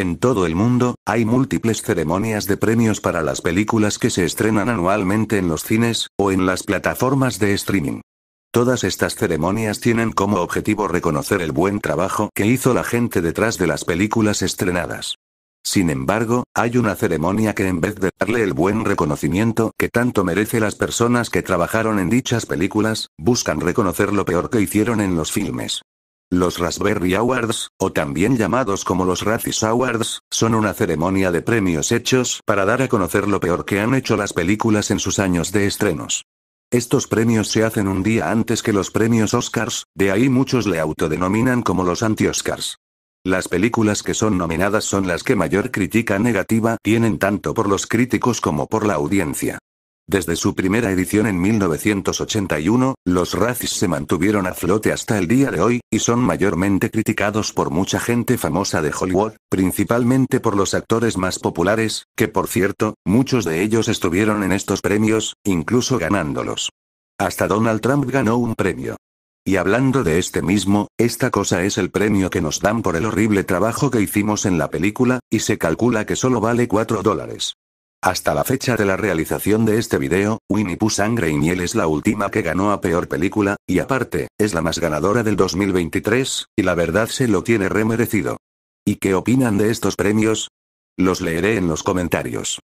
En todo el mundo, hay múltiples ceremonias de premios para las películas que se estrenan anualmente en los cines, o en las plataformas de streaming. Todas estas ceremonias tienen como objetivo reconocer el buen trabajo que hizo la gente detrás de las películas estrenadas. Sin embargo, hay una ceremonia que en vez de darle el buen reconocimiento que tanto merece las personas que trabajaron en dichas películas, buscan reconocer lo peor que hicieron en los filmes. Los Raspberry Awards, o también llamados como los Razzies Awards, son una ceremonia de premios hechos para dar a conocer lo peor que han hecho las películas en sus años de estrenos. Estos premios se hacen un día antes que los premios Oscars, de ahí muchos le autodenominan como los anti-Oscars. Las películas que son nominadas son las que mayor crítica negativa tienen tanto por los críticos como por la audiencia. Desde su primera edición en 1981, los Razzies se mantuvieron a flote hasta el día de hoy, y son mayormente criticados por mucha gente famosa de Hollywood, principalmente por los actores más populares, que por cierto, muchos de ellos estuvieron en estos premios, incluso ganándolos. Hasta Donald Trump ganó un premio. Y hablando de este mismo, esta cosa es el premio que nos dan por el horrible trabajo que hicimos en la película, y se calcula que solo vale 4 dólares. Hasta la fecha de la realización de este video, Winnie Pooh Sangre y Miel es la última que ganó a peor película, y aparte, es la más ganadora del 2023, y la verdad se lo tiene remerecido. ¿Y qué opinan de estos premios? Los leeré en los comentarios.